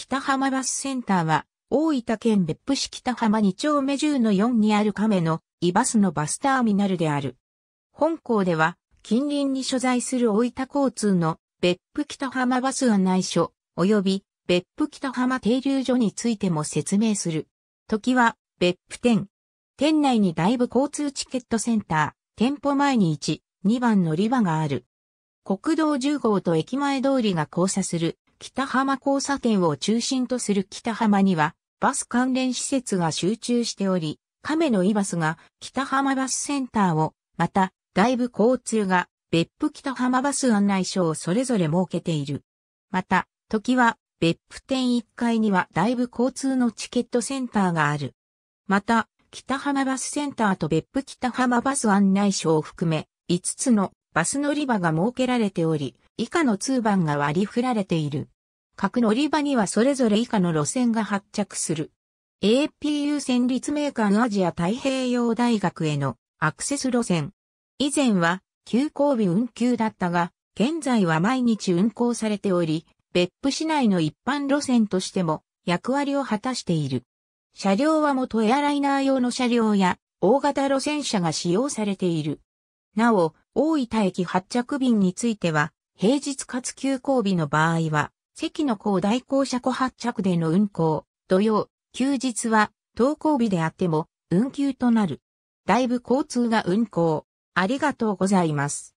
北浜バスセンターは、大分県別府市北浜2丁目10-4にある亀のイバスのバスターミナルである。本校では、近隣に所在する大分交通の別府北浜バス案内所、及び別府北浜停留所についても説明する。時は、別府店。店内に大部交通チケットセンター、店舗前に1、2番乗り場がある。国道10号と駅前通りが交差する北浜交差点を中心とする北浜には、バス関連施設が集中しており、亀のイバスが北浜バスセンターを、また、外部交通が別府北浜バス案内所をそれぞれ設けている。また、時は別府店1階には外部交通のチケットセンターがある。また、北浜バスセンターと別府北浜バス案内所を含め、5つのバス乗り場が設けられており、以下の通番が割り振られている。各乗り場にはそれぞれ以下の路線が発着する。APU 戦立命館アジア太平洋大学へのアクセス路線。以前は急行日運休だったが、現在は毎日運行されており、別府市内の一般路線としても役割を果たしている。車両は元エアライナー用の車両や大型路線車が使用されている。なお、大分駅発着便については、平日かつ休校日の場合は、席の高台校車庫発着での運行、土曜、休日は、登校日であっても、運休となる。だいぶ交通が運行。ありがとうございます。